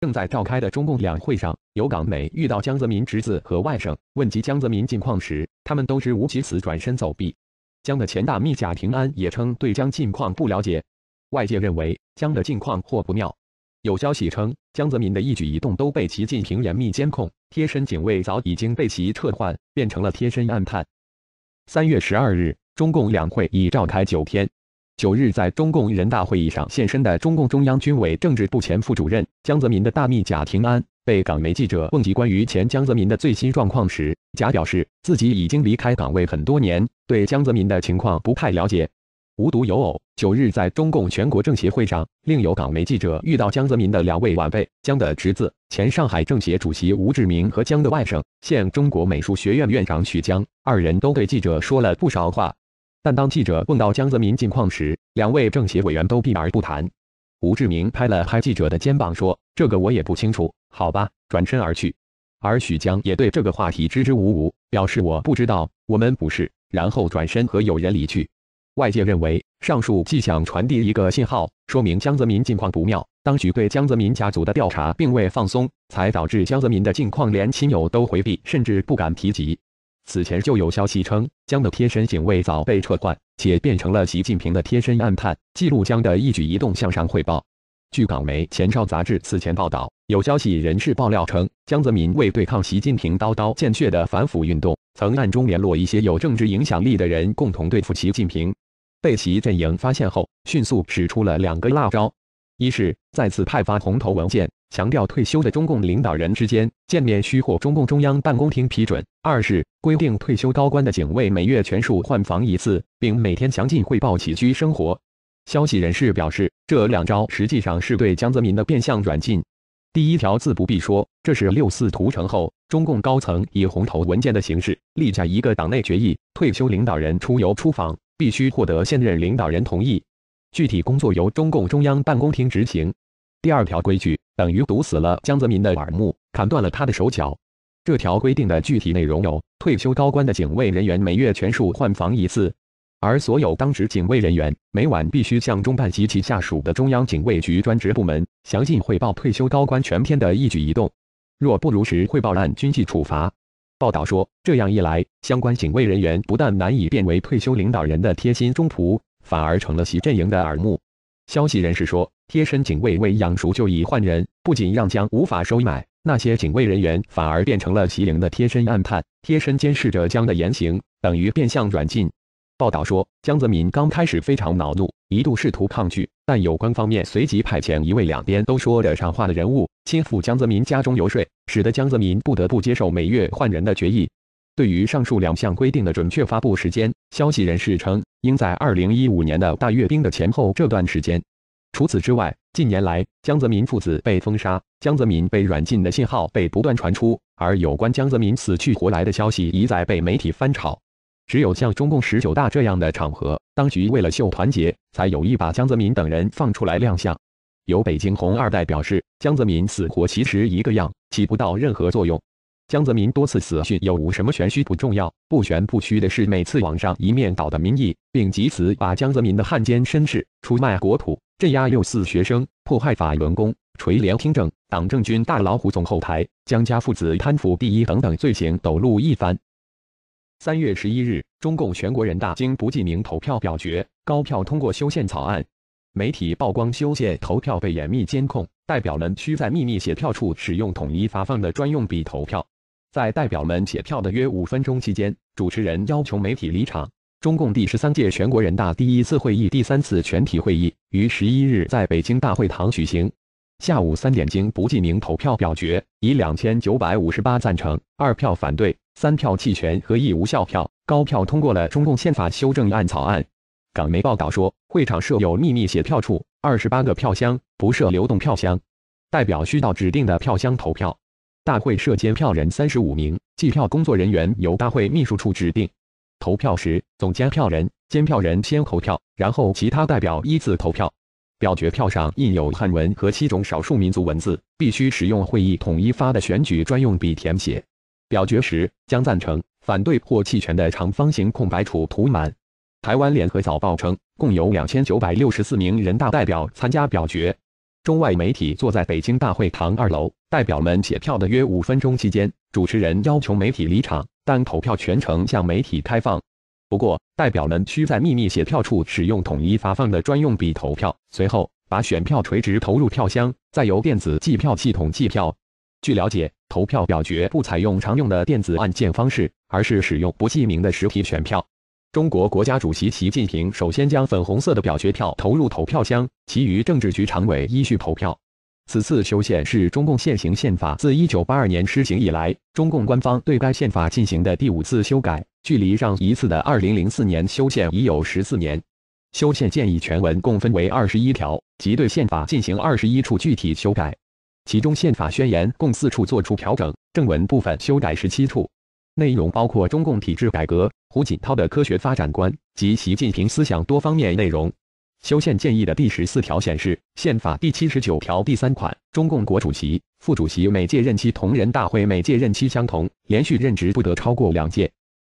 正在召开的中共两会上，有港媒遇到江泽民侄子和外甥，问及江泽民近况时，他们都支无其子，转身走避。江的钱大密贾平安也称对江近况不了解。外界认为江的近况或不妙。有消息称，江泽民的一举一动都被其近平严密监控，贴身警卫早已经被其撤换，变成了贴身暗探。三月十二日，中共两会已召开九天。九日在中共人大会议上现身的中共中央军委政治部前副主任江泽民的大秘贾廷安，被港媒记者问及关于前江泽民的最新状况时，贾表示自己已经离开岗位很多年，对江泽民的情况不太了解。无独有偶，九日在中共全国政协会上，另有港媒记者遇到江泽民的两位晚辈，江的侄子前上海政协主席吴志明和江的外甥现中国美术学院院长许江，二人都对记者说了不少话。但当记者问到江泽民近况时，两位政协委员都避而不谈。吴志明拍了拍记者的肩膀说：“这个我也不清楚，好吧。”转身而去。而许江也对这个话题支支吾吾，表示“我不知道，我们不是。”然后转身和友人离去。外界认为，上述迹象传递一个信号，说明江泽民近况不妙。当局对江泽民家族的调查并未放松，才导致江泽民的近况连亲友都回避，甚至不敢提及。此前就有消息称，江的贴身警卫早被撤换，且变成了习近平的贴身暗探，记录江的一举一动向上汇报。据港媒《前哨》杂志此前报道，有消息人士爆料称，江泽民为对抗习近平刀刀见血的反腐运动，曾暗中联络一些有政治影响力的人共同对付习近平。被其阵营发现后，迅速使出了两个辣招：一是再次派发红头文件。强调退休的中共领导人之间见面需获中共中央办公厅批准。二是规定退休高官的警卫每月全数换房一次，并每天详尽汇报起居生活。消息人士表示，这两招实际上是对江泽民的变相软禁。第一条自不必说，这是六四屠城后中共高层以红头文件的形式立下一个党内决议：退休领导人出游出访必须获得现任领导人同意，具体工作由中共中央办公厅执行。第二条规矩。等于堵死了江泽民的耳目，砍断了他的手脚。这条规定的具体内容有：退休高官的警卫人员每月全数换房一次，而所有当值警卫人员每晚必须向中办及其下属的中央警卫局专职部门详尽汇报退休高官全天的一举一动。若不如实汇报，按军纪处罚。报道说，这样一来，相关警卫人员不但难以变为退休领导人的贴心忠仆，反而成了习阵营的耳目。消息人士说，贴身警卫为养熟就已换人，不仅让江无法收买那些警卫人员，反而变成了袭陵的贴身暗探，贴身监视着江的言行，等于变相软禁。报道说，江泽民刚开始非常恼怒，一度试图抗拒，但有关方面随即派遣一位两边都说得上话的人物亲赴江泽民家中游说，使得江泽民不得不接受每月换人的决议。对于上述两项规定的准确发布时间，消息人士称应在二零一五年的大阅兵的前后这段时间。除此之外，近年来江泽民父子被封杀，江泽民被软禁的信号被不断传出，而有关江泽民死去活来的消息一再被媒体翻炒。只有像中共十九大这样的场合，当局为了秀团结，才有意把江泽民等人放出来亮相。有北京红二代表示，江泽民死活其实一个样，起不到任何作用。江泽民多次死讯有无什么玄虚不重要，不玄不虚的是每次网上一面倒的民意，并及此把江泽民的汉奸身世、出卖国土、镇压六四学生、迫害法轮功、垂帘听政、党政军大老虎总后台、江家父子贪腐第一等等罪行抖露一番。三月十一日，中共全国人大经不记名投票表决，高票通过修宪草案。媒体曝光修宪投票被严密监控，代表们需在秘密写票处使用统一发放的专用笔投票。在代表们写票的约五分钟期间，主持人要求媒体离场。中共第十三届全国人大第一次会议第三次全体会议于十一日在北京大会堂举行。下午三点，经不记名投票表决，以两千九百五十八赞成、二票反对、三票弃权和一无效票，高票通过了《中共宪法修正案》草案。港媒报道说，会场设有秘密写票处，二十八个票箱，不设流动票箱，代表需到指定的票箱投票。大会设监票人三十五名，计票工作人员由大会秘书处指定。投票时，总监票人、监票人先投票，然后其他代表依次投票。表决票上印有汉文和七种少数民族文字，必须使用会议统一发的选举专用笔填写。表决时，将赞成、反对或弃权的长方形空白处涂满。台湾联合早报称，共有两千九百六十四名人大代表参加表决。中外媒体坐在北京大会堂二楼，代表们写票的约五分钟期间，主持人要求媒体离场，但投票全程向媒体开放。不过，代表们需在秘密写票处使用统一发放的专用笔投票，随后把选票垂直投入票箱，再由电子计票系统计票。据了解，投票表决不采用常用的电子按键方式，而是使用不记名的实体选票。中国国家主席习近平首先将粉红色的表决票投入投票箱，其余政治局常委依序投票。此次修宪是中共现行宪法自1982年施行以来，中共官方对该宪法进行的第五次修改，距离上一次的2004年修宪已有14年。修宪建议全文共分为21条，即对宪法进行21处具体修改，其中宪法宣言共四处作出调整，正文部分修改17处。内容包括中共体制改革、胡锦涛的科学发展观及习近平思想多方面内容。修宪建议的第十四条显示，宪法第七十九条第三款“中共国主席、副主席每届任期同人大会每届任期相同，连续任职不得超过两届”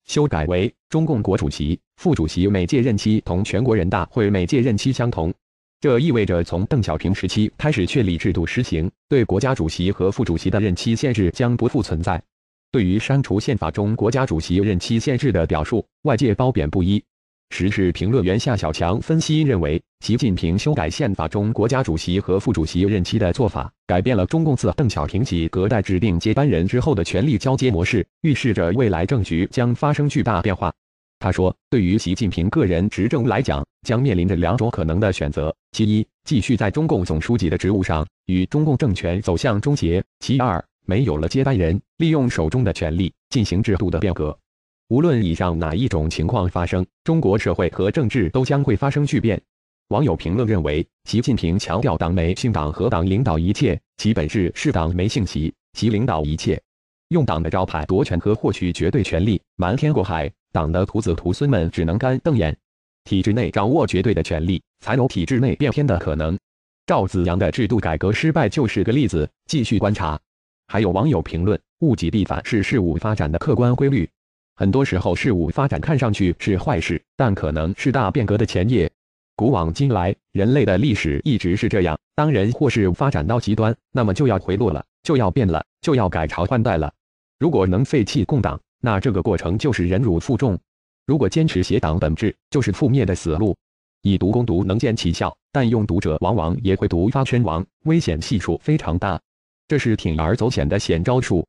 修改为“中共国主席、副主席每届任期同全国人大会每届任期相同”。这意味着，从邓小平时期开始确立制度实行，对国家主席和副主席的任期限制将不复存在。对于删除宪法中国家主席任期限制的表述，外界褒贬不一。时事评论员夏小强分析认为，习近平修改宪法中国家主席和副主席任期的做法，改变了中共自邓小平起隔代指定接班人之后的权力交接模式，预示着未来政局将发生巨大变化。他说，对于习近平个人执政来讲，将面临着两种可能的选择：其一，继续在中共总书记的职务上与中共政权走向终结；其二。没有了接班人，利用手中的权力进行制度的变革。无论以上哪一种情况发生，中国社会和政治都将会发生巨变。网友评论认为，习近平强调党媒信党和党领导一切，其本质是党没信习，习领导一切，用党的招牌夺权和获取绝对权力，瞒天过海。党的徒子徒孙们只能干瞪眼。体制内掌握绝对的权力，才有体制内变天的可能。赵子阳的制度改革失败就是个例子。继续观察。还有网友评论：“物极必反是事物发展的客观规律，很多时候事物发展看上去是坏事，但可能是大变革的前夜。古往今来，人类的历史一直是这样：当人或事物发展到极端，那么就要回落了，就要变了，就要改朝换代了。如果能废弃共党，那这个过程就是忍辱负重；如果坚持邪党本质，就是覆灭的死路。以毒攻毒能见奇效，但用毒者往往也会毒发身亡，危险系数非常大。”这是铤而走险的险招数。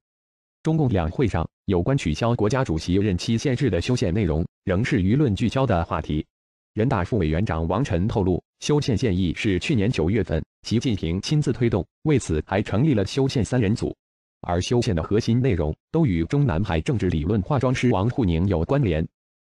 中共两会上有关取消国家主席任期限制的修宪内容，仍是舆论聚焦的话题。人大副委员长王晨透露，修宪建议是去年九月份习近平亲自推动，为此还成立了修宪三人组。而修宪的核心内容都与中南海政治理论化妆师王沪宁有关联。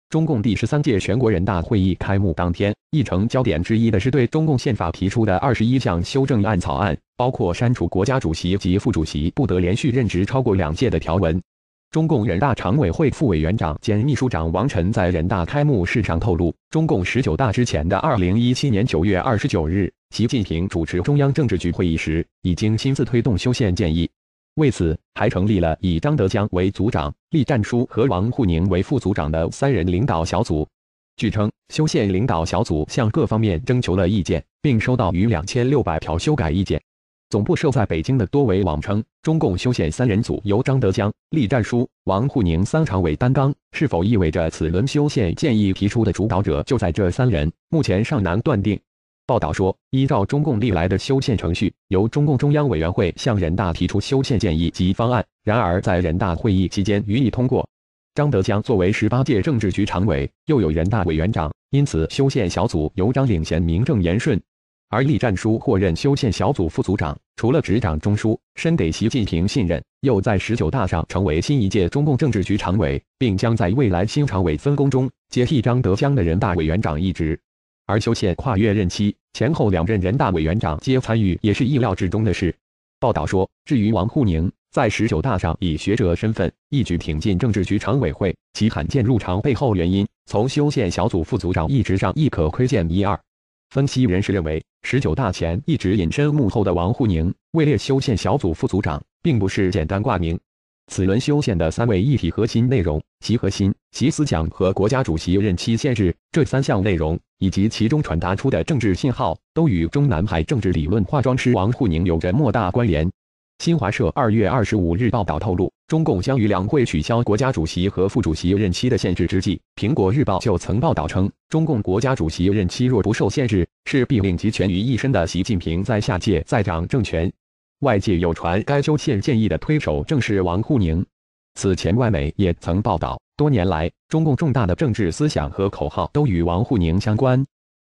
中共第十三届全国人大会议开幕当天，议程焦点之一的是对中共宪法提出的二十一项修正案草案，包括删除国家主席及副主席不得连续任职超过两届的条文。中共人大常委会副委员长兼秘书长王晨在人大开幕式上透露，中共十九大之前的二零一七年九月二十九日，习近平主持中央政治局会议时，已经亲自推动修宪建议。为此，还成立了以张德江为组长、栗战书和王沪宁为副组长的三人领导小组。据称，修宪领导小组向各方面征求了意见，并收到逾两千六百条修改意见。总部设在北京的多维网称，中共修宪三人组由张德江、栗战书、王沪宁三常委担纲，是否意味着此轮修宪建议提出的主导者就在这三人？目前尚难断定。报道说，依照中共历来的修宪程序，由中共中央委员会向人大提出修宪建议及方案，然而在人大会议期间予以通过。张德江作为十八届政治局常委，又有人大委员长，因此修宪小组由张领衔名正言顺。而栗战书获任修宪小组副组长，除了执掌中枢，深得习近平信任，又在十九大上成为新一届中共政治局常委，并将在未来新常委分工中接替张德江的人大委员长一职。而修宪跨越任期，前后两任人大委员长皆参与，也是意料之中的事。报道说，至于王沪宁在十九大上以学者身份一举挺进政治局常委会，其罕见入常背后原因，从修宪小组副组长一职上亦可窥见一二。分析人士认为，十九大前一直隐身幕后的王沪宁位列修宪小组副组长，并不是简单挂名。此轮修宪的三位一体核心内容，其核心。其思想和国家主席任期限制这三项内容，以及其中传达出的政治信号，都与中南海政治理论化妆师王沪宁有着莫大关联。新华社二月二十五日报道透露，中共将于两会取消国家主席和副主席任期的限制之际，苹果日报就曾报道称，中共国家主席任期若不受限制，势必令集权于一身的习近平在下届再掌政权。外界有传，该修宪建议的推手正是王沪宁。此前，外媒也曾报道。多年来，中共重大的政治思想和口号都与王沪宁相关。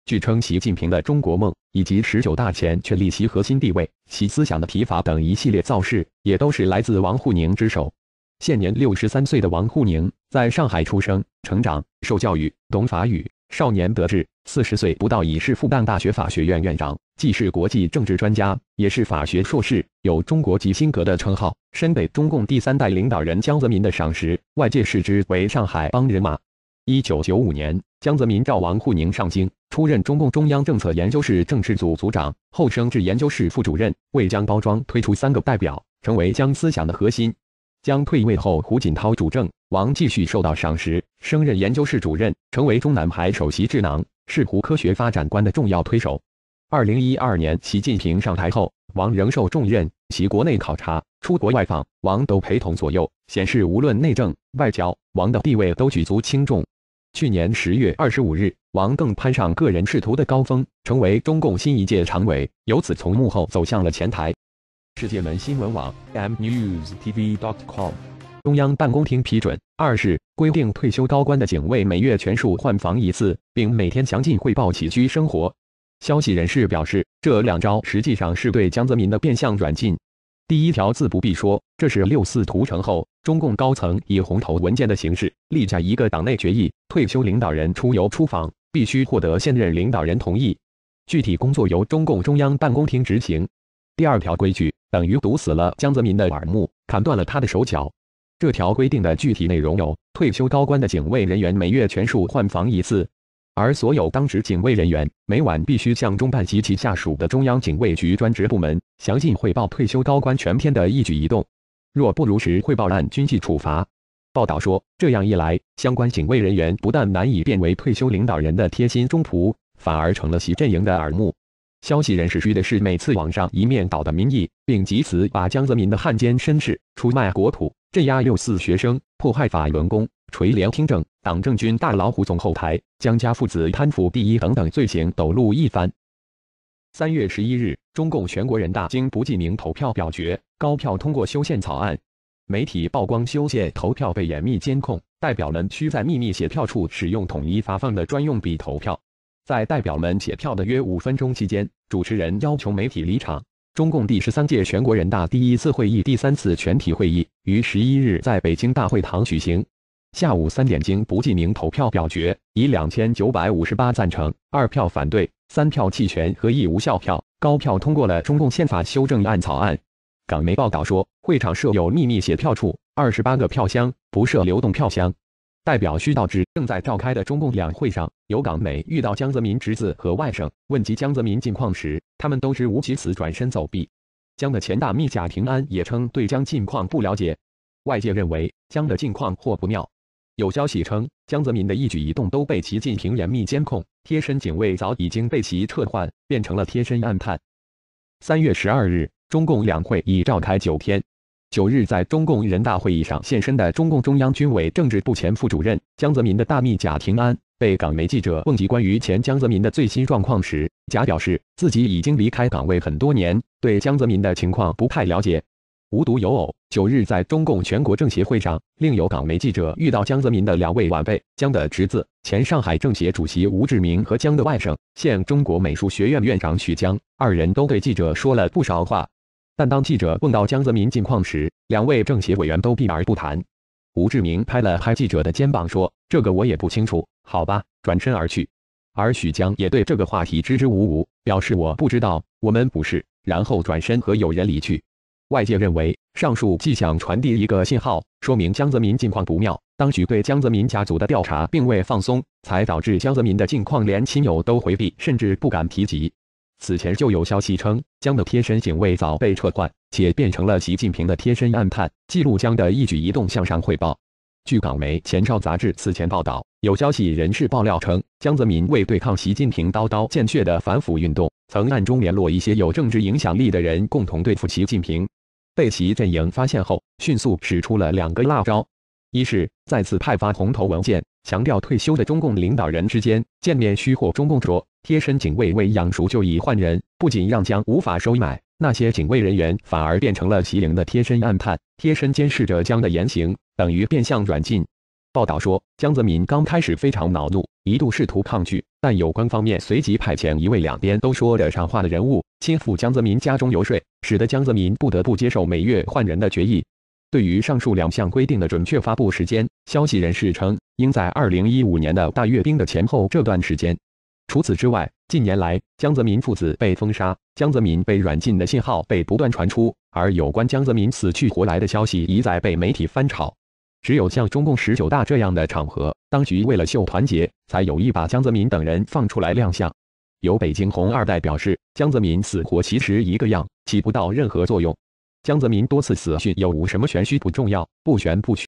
据称，习近平的“中国梦”以及十九大前确立其核心地位、其思想的提法等一系列造势，也都是来自王沪宁之手。现年六十三岁的王沪宁，在上海出生、成长、受教育，懂法语，少年得志，四十岁不到已是复旦大学法学院院长。既是国际政治专家，也是法学硕士，有“中国吉辛格”的称号，深得中共第三代领导人江泽民的赏识。外界视之为上海帮人马。一九九五年，江泽民召王沪宁上京，出任中共中央政策研究室政治组组长，后升至研究室副主任，为江包装推出“三个代表”，成为江思想的核心。江退位后，胡锦涛主政，王继续受到赏识，升任研究室主任，成为中南海首席智囊，是胡科学发展观的重要推手。二零一二年，习近平上台后，王仍受重任，其国内考察、出国外访，王都陪同左右，显示无论内政、外交，王的地位都举足轻重。去年十月二十五日，王更攀上个人仕途的高峰，成为中共新一届常委，由此从幕后走向了前台。世界门新闻网 mnewstv.com，dot 中央办公厅批准，二是规定退休高官的警卫每月全数换房一次，并每天详尽汇报起居生活。消息人士表示，这两招实际上是对江泽民的变相软禁。第一条自不必说，这是六四屠城后中共高层以红头文件的形式立下一个党内决议：退休领导人出游出访必须获得现任领导人同意，具体工作由中共中央办公厅执行。第二条规矩等于堵死了江泽民的耳目，砍断了他的手脚。这条规定的具体内容有：退休高官的警卫人员每月全数换房一次。而所有当值警卫人员每晚必须向中办及其下属的中央警卫局专职部门详尽汇报退休高官全天的一举一动，若不如实汇报，按军纪处罚。报道说，这样一来，相关警卫人员不但难以变为退休领导人的贴心忠仆，反而成了习阵营的耳目。消息人士虚的是，每次网上一面倒的民意，并及此把江泽民的汉奸身世、出卖国土、镇压六四学生、迫害法轮功、垂帘听政。党政军大老虎总后台，江家父子贪腐第一等等罪行抖露一番。三月十一日，中共全国人大经不记名投票表决，高票通过修宪草案。媒体曝光修宪投票被严密监控，代表们需在秘密写票处使用统一发放的专用笔投票。在代表们写票的约五分钟期间，主持人要求媒体离场。中共第十三届全国人大第一次会议第三次全体会议于十一日在北京大会堂举行。下午三点，经不记名投票表决，以两千九百五十八赞成、二票反对、三票弃权和一无效票，高票通过了中共宪法修正案草案。港媒报道说，会场设有秘密写票处，二十八个票箱，不设流动票箱。代表需到指正在召开的中共两会上，有港媒遇到江泽民侄子和外甥，问及江泽民近况时，他们都支无其子，转身走避。江的钱大秘贾平安也称对江近况不了解。外界认为江的近况或不妙。有消息称，江泽民的一举一动都被习近平严密监控，贴身警卫早已经被其撤换，变成了贴身暗探。三月十二日，中共两会已召开九天，九日在中共人大会议上现身的中共中央军委政治部前副主任江泽民的大秘贾廷安，被港媒记者问及关于前江泽民的最新状况时，贾表示自己已经离开岗位很多年，对江泽民的情况不太了解。无独有偶，九日，在中共全国政协会上，另有港媒记者遇到江泽民的两位晚辈，江的侄子前上海政协主席吴志明和江的外甥，现中国美术学院院长许江，二人都对记者说了不少话。但当记者问到江泽民近况时，两位政协委员都避而不谈。吴志明拍了拍记者的肩膀说：“这个我也不清楚，好吧。”转身而去。而许江也对这个话题支支吾吾，表示我不知道，我们不是。然后转身和友人离去。外界认为，上述迹象传递一个信号，说明江泽民近况不妙，当局对江泽民家族的调查并未放松，才导致江泽民的近况连亲友都回避，甚至不敢提及。此前就有消息称，江的贴身警卫早被撤换，且变成了习近平的贴身暗探，记录江的一举一动向上汇报。据港媒《前兆杂志此前报道，有消息人士爆料称，江泽民为对抗习近平刀刀见血的反腐运动，曾暗中联络一些有政治影响力的人，共同对付习近平。被其阵营发现后，迅速使出了两个辣招：一是再次派发红头文件，强调退休的中共领导人之间见面须获中共桌贴身警卫为养熟就已换人，不仅让江无法收买那些警卫人员，反而变成了其营的贴身暗探，贴身监视着江的言行，等于变相软禁。报道说，江泽民刚开始非常恼怒，一度试图抗拒，但有关方面随即派遣一位两边都说得上话的人物亲赴江泽民家中游说，使得江泽民不得不接受每月换人的决议。对于上述两项规定的准确发布时间，消息人士称，应在二零一五年的大阅兵的前后这段时间。除此之外，近年来江泽民父子被封杀，江泽民被软禁的信号被不断传出，而有关江泽民死去活来的消息一再被媒体翻炒。只有像中共十九大这样的场合，当局为了秀团结，才有意把江泽民等人放出来亮相。有北京红二代表示，江泽民死活其实一个样，起不到任何作用。江泽民多次死讯有无什么玄虚不重要，不玄不虚。